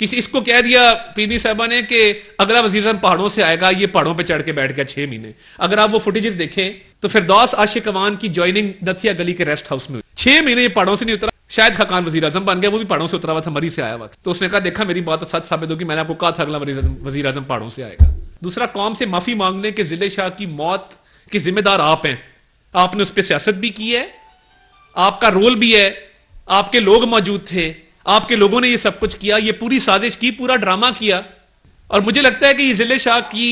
किसी इसको कह दिया पीडी साहबा ने कि अगला वजीरजम पहाड़ों से आएगा ये पहाड़ों पे चढ़ के बैठ गया छह महीने अगर आप वो फुटेजेस देखें तो फिरदौस आशिक अवान की ज्वाइनिंग नथिया गली के रेस्ट हाउस में छह महीने ये पहाड़ों से नहीं उतरा शायद खकान वजी अजम बन गया वो भी पहाड़ों से उतरा हुआ था मरी से आया हुआ था तो उसने कहा देखा मेरी बात सच साबित होगी मैंने आपको कहा था अगला वजी अजम पहाड़ों से आएगा दूसरा कौम से माफी मांगने के जिले शाह की मौत के जिम्मेदार आप हैं आपने उस पर सियासत भी की है आपका रोल भी है आपके लोग मौजूद थे आपके लोगों ने ये सब कुछ किया ये पूरी साजिश की पूरा ड्रामा किया और मुझे लगता है कि ये जिले शाह की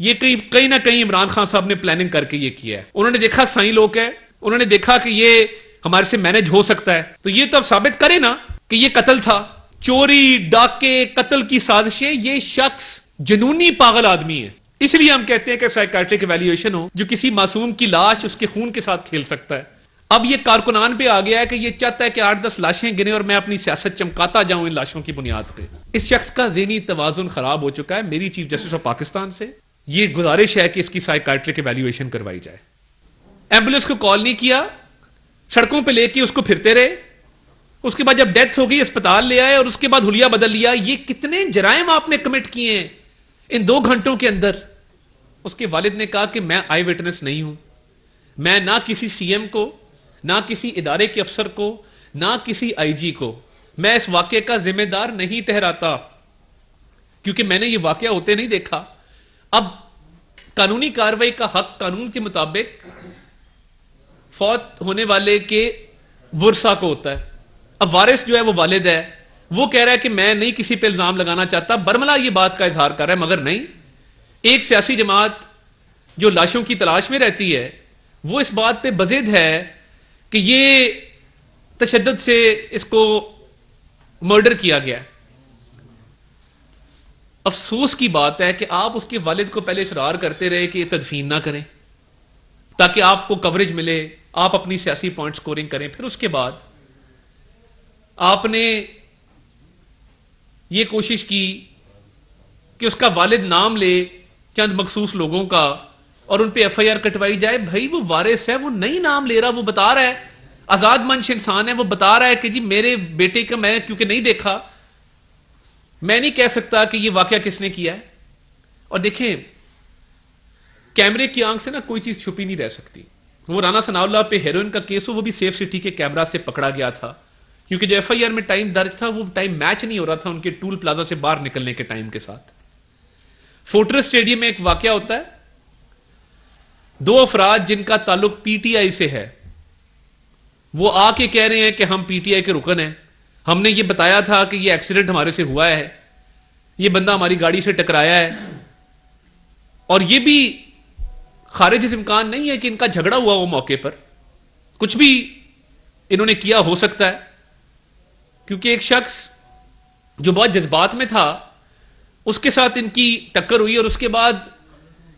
ये कहीं कहीं ना कहीं इमरान खान साहब ने प्लानिंग करके ये किया है उन्होंने देखा साई लोग है उन्होंने देखा कि ये हमारे से मैनेज हो सकता है तो ये तो अब साबित करे ना कि ये कत्ल था चोरी डाके कत्ल की साजिशें ये शख्स जनूनी पागल आदमी है इसलिए हम कहते हैं कि साइकाट्रिक वैल्यूएशन हो जो किसी मासूम की लाश उसके खून के साथ खेल सकता है अब ये कारकुनान पे आ गया है कि ये चाहता है कि आठ दस लाशें गिरे और मैं अपनी सियासत चमकाता जाऊं इन लाशों की बुनियाद पे इस शख्स का जहनी तोजुन खराब हो चुका है मेरी चीफ जस्टिस ऑफ पाकिस्तान से ये गुजारिश है कि इसकी साइकाट्रिक एवेल्यूएशन करवाई जाए एम्बुलेंस को कॉल नहीं किया सड़कों पर लेके उसको फिरते रहे उसके बाद जब डेथ हो गई अस्पताल ले आए और उसके बाद हुलिया बदल लिया ये कितने जराइम आपने कमिट किए हैं इन दो घंटों के अंदर उसके वालिद ने कहा कि मैं आई विटनेस नहीं हूं मैं ना किसी सीएम को ना किसी इदारे के अफसर को ना किसी आईजी को मैं इस वाक्य का जिम्मेदार नहीं ठहराता क्योंकि मैंने ये वाक्य होते नहीं देखा अब कानूनी कार्रवाई का हक कानून के मुताबिक फौत होने वाले के वर्षा को होता है अब वारिस जो है वो वालिद है वो कह रहा है कि मैं नहीं किसी पे इल्जाम लगाना चाहता बर्मला ये बात का इजहार कर रहा है मगर नहीं एक सियासी जमात जो लाशों की तलाश में रहती है वो इस बात पे बजिद है कि ये तशद से इसको मर्डर किया गया अफसोस की बात है कि आप उसके वालिद को पहले इसरार करते रहे कि तदफीन ना करें ताकि आपको कवरेज मिले आप अपनी सियासी पॉइंट स्कोरिंग करें फिर उसके बाद आपने ये कोशिश की कि उसका वालिद नाम ले चंद मखसूस लोगों का और उन पर एफ आई आर कटवाई जाए भाई वो वारिस है वो नहीं नाम ले रहा वो बता रहा है आजाद मंश इंसान है वो बता रहा है कि जी मेरे बेटे का मैं क्योंकि नहीं देखा मैं नहीं कह सकता कि ये वाक्य किसने किया है और देखें कैमरे की आंख से ना कोई चीज छुपी नहीं रह सकती वो राना सनाउल्ला पे हेरोइन का केस हो वो भी सेफ सिटी के कैमरा से पकड़ा गया था क्योंकि जो आर में टाइम दर्ज था वो टाइम मैच नहीं हो रहा था उनके टूल प्लाजा से बाहर निकलने के टाइम के साथ फोर्ट्रेस स्टेडियम में एक वाक्य होता है दो अफराद जिनका ताल्लुक पीटीआई से है वो आके कह रहे हैं कि हम पीटीआई के रुकन हैं हमने ये बताया था कि ये एक्सीडेंट हमारे से हुआ है ये बंदा हमारी गाड़ी से टकराया है और ये भी खारिज इस इम्कान नहीं है कि इनका झगड़ा हुआ वो मौके पर कुछ भी इन्होंने किया हो सकता है क्योंकि एक शख्स जो बहुत जज्बात में था उसके साथ इनकी टक्कर हुई और उसके बाद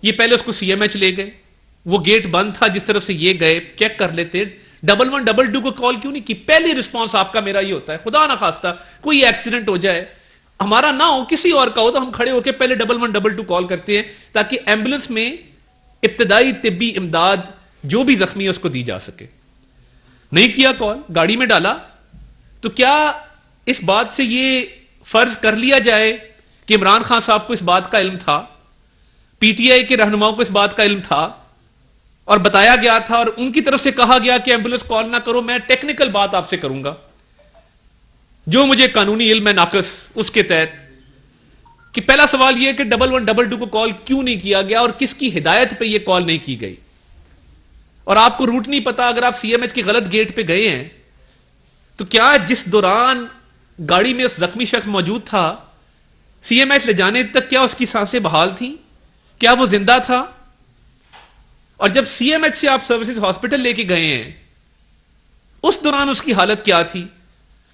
ये पहले उसको सीएमएच ले गए वो गेट बंद था जिस तरफ से ये गए चेक कर लेते डबल वन डबल टू को कॉल क्यों नहीं की पहली रिस्पॉन्स आपका मेरा ये होता है खुदा ना खास्ता कोई एक्सीडेंट हो जाए हमारा ना हो किसी और का हो तो हम खड़े होकर पहले double one double two call करते हैं ताकि एम्बुलेंस में इब्तदाई तिबी इमदाद जो भी जख्मी है उसको दी जा सके नहीं किया कॉल गाड़ी में डाला तो क्या इस बात से ये फर्ज कर लिया जाए कि इमरान खान साहब को इस बात का इल्म था पीटीआई के रहनुमाओं को इस बात का इल्म था और बताया गया था और उनकी तरफ से कहा गया कि एम्बुलेंस कॉल ना करो मैं टेक्निकल बात आपसे करूंगा जो मुझे कानूनी इल्म है नाकस उसके तहत कि पहला सवाल यह कि डबल वन डबल टू को कॉल क्यों नहीं किया गया और किसकी हिदायत पे यह कॉल नहीं की गई और आपको रूट नहीं पता अगर आप सीएमएच के गलत गेट पे गए हैं तो क्या जिस दौरान गाड़ी में उस जख्मी शख्स मौजूद था सीएमएच ले जाने तक क्या उसकी सांसें बहाल थी क्या वो जिंदा था और जब सीएमएच से आप सर्विसेज हॉस्पिटल लेके गए हैं उस दौरान उसकी हालत क्या थी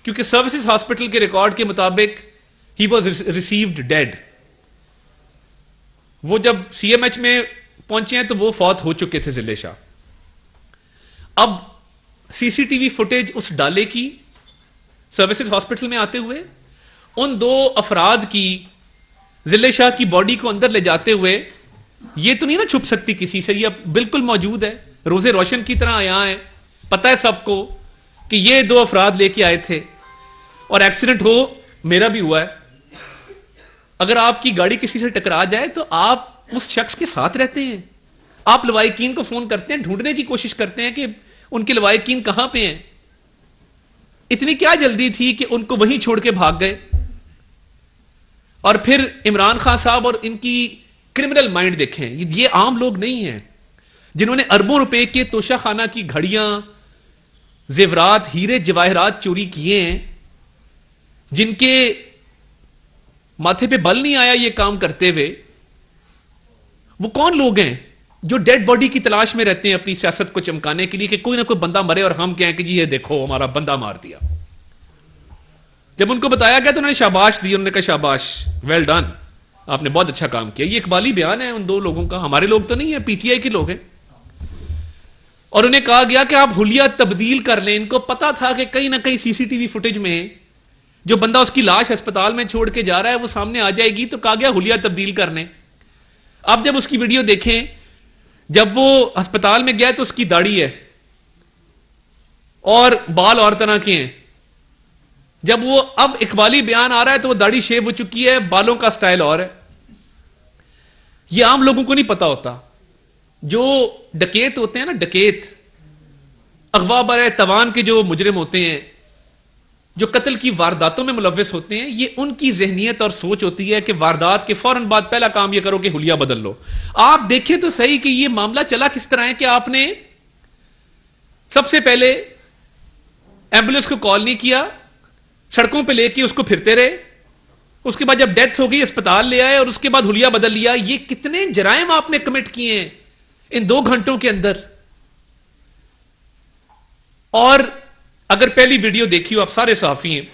क्योंकि सर्विसेज हॉस्पिटल के रिकॉर्ड के मुताबिक ही वॉज रिसीव्ड डेड वो जब सीएमएच में पहुंचे हैं तो वो फौत हो चुके थे जिले शाह अब सीसीटीवी फुटेज उस डाले की सर्विसेज हॉस्पिटल में आते हुए उन दो अफराद की जिले शाह की बॉडी को अंदर ले जाते हुए ये तो नहीं ना छुप सकती किसी से ये बिल्कुल मौजूद है रोजे रोशन की तरह आया है पता है सबको कि ये दो अफराद लेके आए थे और एक्सीडेंट हो मेरा भी हुआ है अगर आपकी गाड़ी किसी से टकरा जाए तो आप उस शख्स के साथ रहते हैं आप लवाकिन को फोन करते हैं ढूंढने की कोशिश करते हैं कि उनके लवाकिन कहां पे हैं इतनी क्या जल्दी थी कि उनको वहीं छोड़ के भाग गए और फिर इमरान खान साहब और इनकी क्रिमिनल माइंड देखें ये आम लोग नहीं हैं जिन्होंने अरबों रुपए के तोशाखाना की घड़ियां जेवरात हीरे जवाहरात चोरी किए हैं जिनके माथे पे बल नहीं आया ये काम करते हुए वो कौन लोग हैं जो डेड बॉडी की तलाश में रहते हैं अपनी सियासत को चमकाने के लिए कि कोई ना कोई बंदा मरे और हम कहें कि जी ये देखो हमारा बंदा मार दिया जब उनको बताया गया तो उन्होंने शाबाश दी उन्होंने कहा शाबाश वेल डन आपने बहुत अच्छा काम किया ये इकबाली बयान है उन दो लोगों का हमारे लोग तो नहीं है पीटीआई के लोग हैं और उन्हें कहा गया कि आप हुलिया तब्दील कर लें इनको पता था कि कहीं ना कहीं सीसीटीवी फुटेज में जो बंदा उसकी लाश अस्पताल में छोड़ के जा रहा है वो सामने आ जाएगी तो कहा गया हुलिया तब्दील कर लें आप जब उसकी वीडियो देखें जब वो अस्पताल में गया तो उसकी दाढ़ी है और बाल और तरह के हैं जब वो अब इकबाली बयान आ रहा है तो वो दाढ़ी शेव हो चुकी है बालों का स्टाइल और है ये आम लोगों को नहीं पता होता जो डकेत होते हैं ना डकेत अगवा बर तवान के जो मुजरिम होते हैं जो कत्ल की वारदातों में मुलविस होते हैं ये उनकी जहनीत और सोच होती है कि वारदात के फौरन बाद पहला काम ये करो कि हुलिया बदल लो आप देखें तो सही कि ये मामला चला किस तरह है कि आपने सबसे पहले एम्बुलेंस को कॉल नहीं किया सड़कों पे लेके उसको फिरते रहे उसके बाद जब डेथ हो गई अस्पताल ले आए और उसके बाद हुलिया बदल लिया ये कितने जरायम आपने कमिट किए हैं इन दो घंटों के अंदर और अगर पहली वीडियो देखी हो आप सारे साफी हैं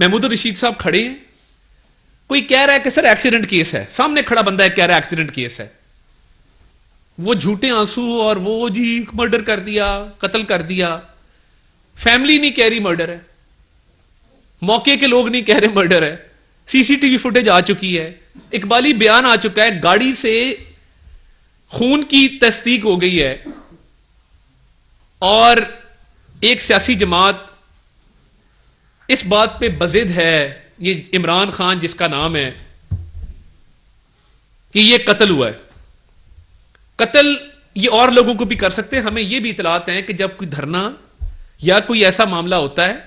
महमूद रशीद साहब खड़े हैं कोई कह रहा है कि सर एक्सीडेंट केस है सामने खड़ा बंदा है कह रहा है एक्सीडेंट केस है वो झूठे आंसू और वो जी मर्डर कर दिया कत्ल कर दिया फैमिली नहीं कह रही मर्डर है मौके के लोग नहीं कह रहे मर्डर है सीसीटीवी फुटेज आ चुकी है इकबाली बयान आ चुका है गाड़ी से खून की तस्दीक हो गई है और एक सियासी जमात इस बात पे बजिद है ये इमरान खान जिसका नाम है कि ये कत्ल हुआ है कत्ल ये और लोगों को भी कर सकते हैं हमें ये भी इतलात हैं कि जब कोई धरना या कोई ऐसा मामला होता है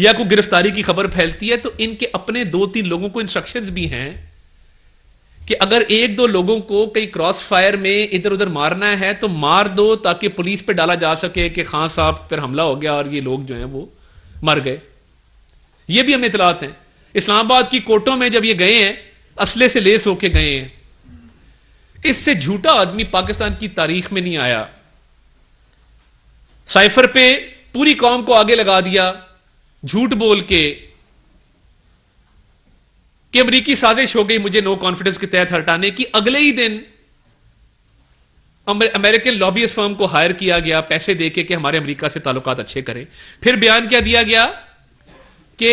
या कोई गिरफ्तारी की खबर फैलती है तो इनके अपने दो तीन लोगों को इंस्ट्रक्शन भी हैं कि अगर एक दो लोगों को कहीं क्रॉस फायर में इधर उधर मारना है तो मार दो ताकि पुलिस पे डाला जा सके कि खान हाँ साहब पर हमला हो गया और ये लोग जो हैं वो मर गए ये भी हमें इतलात हैं इस्लामाबाद की कोर्टों में जब ये गए हैं असले से लेस होके गए हैं इससे झूठा आदमी पाकिस्तान की तारीख में नहीं आया साइफर पे पूरी कौम को आगे लगा दिया झूठ बोल के कि अमरीकी साजिश हो गई मुझे नो कॉन्फिडेंस के तहत हटाने की अगले ही दिन अमेरिकन लॉबियस फर्म को हायर किया गया पैसे दे के कि हमारे अमेरिका से ताल्लुक अच्छे करें फिर बयान क्या दिया गया कि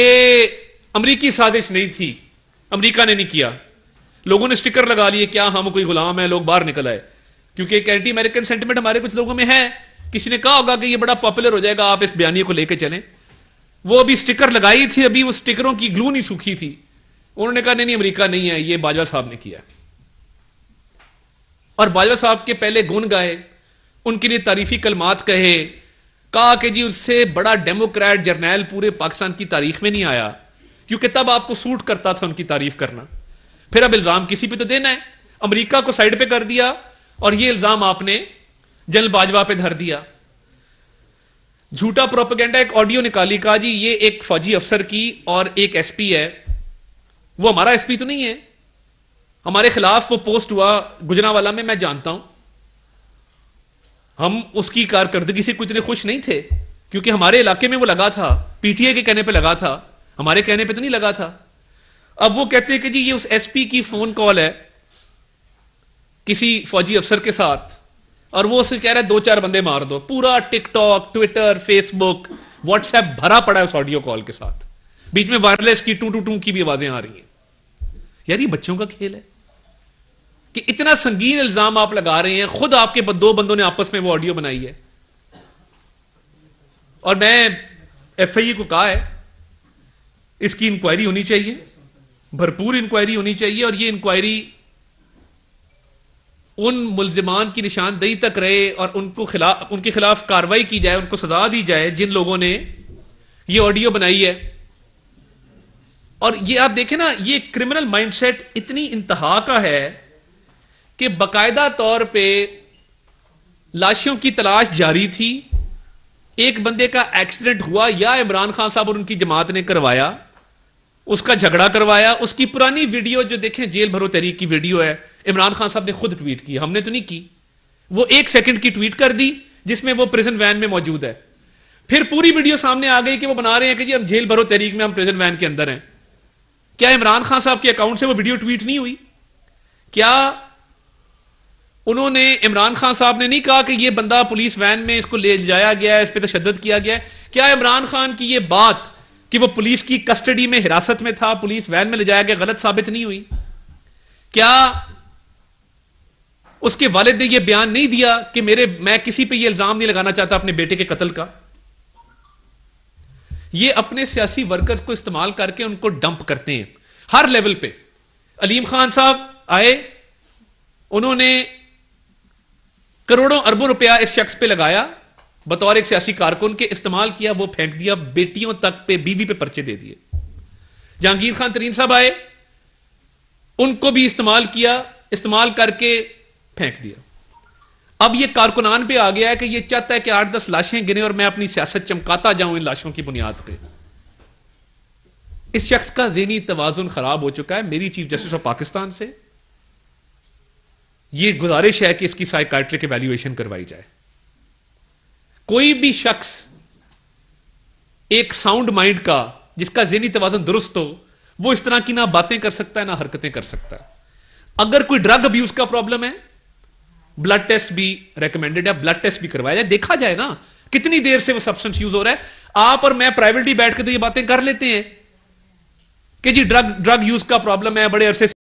अमरीकी साजिश नहीं थी अमरीका ने नहीं किया लोगों ने स्टिकर लगा लिए क्या हम कोई गुलाम है लोग बाहर निकल आए क्योंकि एक एंटी अमेरिकन सेंटिमेंट हमारे कुछ लोगों में है किसी ने कहा होगा कि ये बड़ा पॉपुलर हो जाएगा आप इस बयानी को लेकर चलें वो अभी स्टिकर लगाई थी अभी वो स्टिकरों की ग्लू नहीं सूखी थी उन्होंने कहा नहीं नहीं अमेरिका नहीं है ये बाजवा साहब ने किया और बाजवा साहब के पहले गुण गाए उनके लिए तारीफी कलमात कहे कहा कि जी उससे बड़ा डेमोक्रेट जर्नैल पूरे पाकिस्तान की तारीख में नहीं आया क्योंकि तब आपको सूट करता था उनकी तारीफ करना फिर अब इल्जाम किसी पे तो देना है अमेरिका को साइड पे कर दिया और ये इल्जाम आपने जनरल बाजवा पे धर दिया झूठा प्रोपेगेंडा एक ऑडियो निकाली कहा जी ये एक फौजी अफसर की और एक एसपी है वो हमारा एसपी तो नहीं है हमारे खिलाफ वो पोस्ट हुआ गुजरावाला में मैं जानता हूं हम उसकी कारकर्दगी से कुछ खुश नहीं थे क्योंकि हमारे इलाके में वो लगा था पीटीए के कहने पे लगा था हमारे कहने पे तो नहीं लगा था अब वो कहते हैं कि जी ये उस एसपी की फोन कॉल है किसी फौजी अफसर के साथ और वो उसे कह रहे दो चार बंदे मार दो पूरा टिकटॉक ट्विटर फेसबुक व्हाट्सएप भरा पड़ा है उस ऑडियो कॉल के साथ बीच में वायरलेस की टू टू टू की भी आवाजें आ रही हैं यार ये बच्चों का खेल है कि इतना संगीन इल्जाम आप लगा रहे हैं खुद आपके दो बंदों ने आपस में वो ऑडियो बनाई है और मैं एफ को कहा है इसकी इंक्वायरी होनी चाहिए भरपूर इंक्वायरी होनी चाहिए और ये इंक्वायरी उन मुलजमान की निशानदही तक रहे और उनको खिलाफ उनके खिलाफ कार्रवाई की जाए उनको सजा दी जाए जिन लोगों ने ये ऑडियो बनाई है और ये आप देखें ना ये क्रिमिनल माइंडसेट इतनी इंतहा का है कि बकायदा तौर पे लाशों की तलाश जारी थी एक बंदे का एक्सीडेंट हुआ या इमरान खान साहब और उनकी जमात ने करवाया उसका झगड़ा करवाया उसकी पुरानी वीडियो जो देखें जेल भरो तहरीक की वीडियो है इमरान खान साहब ने खुद ट्वीट की हमने तो नहीं की वो एक सेकंड की ट्वीट कर दी जिसमें वो प्रिजन वैन में मौजूद है फिर पूरी वीडियो सामने आ गई कि वो बना रहे हैं कि जी हम जेल भरो तहरीक में हम प्रिजन वैन के अंदर हैं क्या इमरान खान साहब के अकाउंट से वो वीडियो ट्वीट नहीं हुई क्या उन्होंने इमरान खान साहब ने नहीं कहा कि ये बंदा पुलिस वैन में इसको ले जाया गया है इस पर तशद किया गया है क्या इमरान खान की ये बात कि वो पुलिस की कस्टडी में हिरासत में था पुलिस वैन में ले जाया गया गलत साबित नहीं हुई क्या उसके वालिद ने यह बयान नहीं दिया कि मेरे मैं किसी पर यह इल्जाम नहीं लगाना चाहता अपने बेटे के कत्ल का ये अपने सियासी वर्कर्स को इस्तेमाल करके उनको डंप करते हैं हर लेवल पे अलीम खान साहब आए उन्होंने करोड़ों अरबों रुपया इस शख्स पे लगाया बतौर एक सियासी कारकुन के इस्तेमाल किया वो फेंक दिया बेटियों तक पे बीवी पे पर्चे दे दिए जहांगीर खान तरीन साहब आए उनको भी इस्तेमाल किया इस्तेमाल करके फेंक दिया अब ये कारकुनान पे आ गया है कि ये चाहता है कि आठ दस लाशें गिरे और मैं अपनी सियासत चमकाता जाऊं इन लाशों की बुनियाद पे इस शख्स का जहनी तोज़ुन खराब हो चुका है मेरी चीफ जस्टिस ऑफ पाकिस्तान से ये गुजारिश है कि इसकी साइकाट्रिक वैल्यूएशन करवाई जाए कोई भी शख्स एक साउंड माइंड का जिसका जहनी तोजन दुरुस्त हो वो इस तरह की ना बातें कर सकता है ना हरकतें कर सकता है अगर कोई ड्रग अब्यूज का प्रॉब्लम है ब्लड टेस्ट भी रिकमेंडेड है ब्लड टेस्ट भी करवाया जाए देखा जाए ना कितनी देर से वो सब्सटेंस यूज हो रहा है आप और मैं प्राइवेटली बैठ के तो ये बातें कर लेते हैं कि जी ड्रग ड्रग यूज का प्रॉब्लम है बड़े अरसे